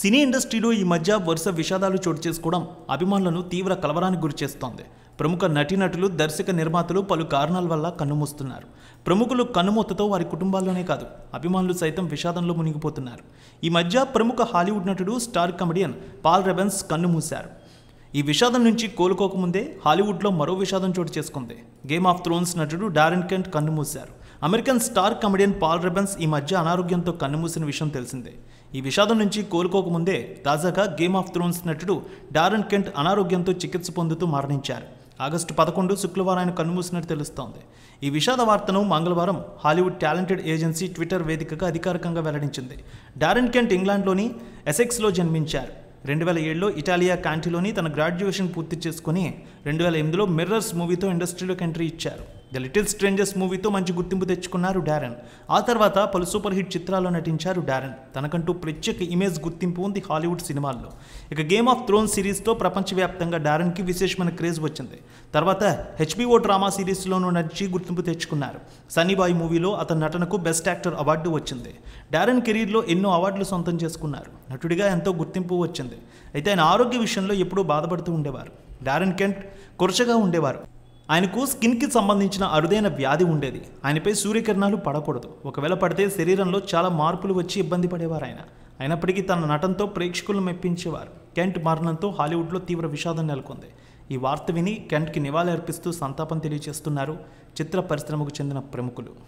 సినీ ఇండస్ట్రీలో ఈ మధ్య వరుస విషాదాలు చోటు చేసుకోవడం అభిమానులను తీవ్ర కలవరానికి గురిచేస్తోంది ప్రముఖ నటీనటులు దర్శక నిర్మాతలు పలు కారణాల వల్ల కన్నుమూస్తున్నారు ప్రముఖులు కన్నుమూతతో వారి కుటుంబాల్లోనే కాదు అభిమానులు సైతం విషాదంలో మునిగిపోతున్నారు ఈ మధ్య ప్రముఖ హాలీవుడ్ నటుడు స్టార్ కమెడియన్ పాల్ రెబెన్స్ కన్నుమూశారు ఈ విషాదం నుంచి కోలుకోకముందే హాలీవుడ్లో మరో విషాదం చోటు చేసుకుంది గేమ్ ఆఫ్ థ్రోన్స్ నటుడు డారెన్ కెంట్ కన్నుమూశారు American star comedian Paul Reubens ఈ మధ్య అనారోగ్యంతో కన్నుమూసిన విషయం తెలిసిందే ఈ విషాదం నుంచి కోలుకోకముందే తాజాగా గేమ్ ఆఫ్ థ్రోన్స్ నటుడు డారన్ కెంట్ అనారోగ్యంతో చికిత్స పొందుతూ మరణించారు ఆగస్టు పదకొండు శుక్రవారం ఆయన కన్నుమూసినట్టు తెలుస్తోంది ఈ విషాద వార్తను మంగళవారం హాలీవుడ్ టాలెంటెడ్ ఏజెన్సీ ట్విట్టర్ వేదికగా అధికారికంగా వెల్లడించింది డారన్ కెంట్ ఇంగ్లాండ్లోని ఎసెక్స్లో జన్మించారు రెండు వేల ఏడులో ఇటాలియా క్యాంటీలోని తన గ్రాడ్యుయేషన్ పూర్తి చేసుకుని రెండు వేల ఎనిమిదిలో మిర్రర్స్ మూవీతో ఇండస్ట్రీలోకి ఎంట్రీ ఇచ్చారు ద లిటిల్ స్ట్రేంజర్స్ మూవీతో మంచి గుర్తింపు తెచ్చుకున్నారు డారెన్ ఆ తర్వాత పలు సూపర్ హిట్ చిత్రాల్లో నటించారు డారెన్ తనకంటూ ప్రత్యేక ఇమేజ్ గుర్తింపు ఉంది హాలీవుడ్ సినిమాల్లో ఇక గేమ్ ఆఫ్ థ్రోన్ సిరీస్తో ప్రపంచవ్యాప్తంగా డారెన్కి విశేషమైన క్రేజ్ వచ్చింది తర్వాత హెచ్బిఓ డ్రామా సిరీస్లోనూ నటించి గుర్తింపు తెచ్చుకున్నారు సన్నీబాయ్ మూవీలో అతని నటనకు బెస్ట్ యాక్టర్ అవార్డు వచ్చింది డారెన్ కెరీర్లో ఎన్నో అవార్డులు సొంతం చేసుకున్నారు నటుడిగా ఎంతో గుర్తింపు వచ్చింది అయితే ఆయన ఆరోగ్య విషయంలో ఎప్పుడూ బాధపడుతూ ఉండేవారు డారెన్ కెంట్ కురచగా ఉండేవారు ఆయనకు స్కిన్కి సంబంధించిన అరుదైన వ్యాధి ఉండేది ఆయనపై సూర్యకిరణాలు పడకూడదు ఒకవేళ పడితే శరీరంలో చాలా మార్పులు వచ్చి ఇబ్బంది పడేవారు ఆయన అయినప్పటికీ తన నటంతో ప్రేక్షకులను మెప్పించేవారు కెంట్ మరణంతో హాలీవుడ్లో తీవ్ర విషాదం నెలకొంది ఈ వార్త విని కెంట్కి నివాళులర్పిస్తూ సంతాపం తెలియజేస్తున్నారు చిత్ర పరిశ్రమకు చెందిన ప్రముఖులు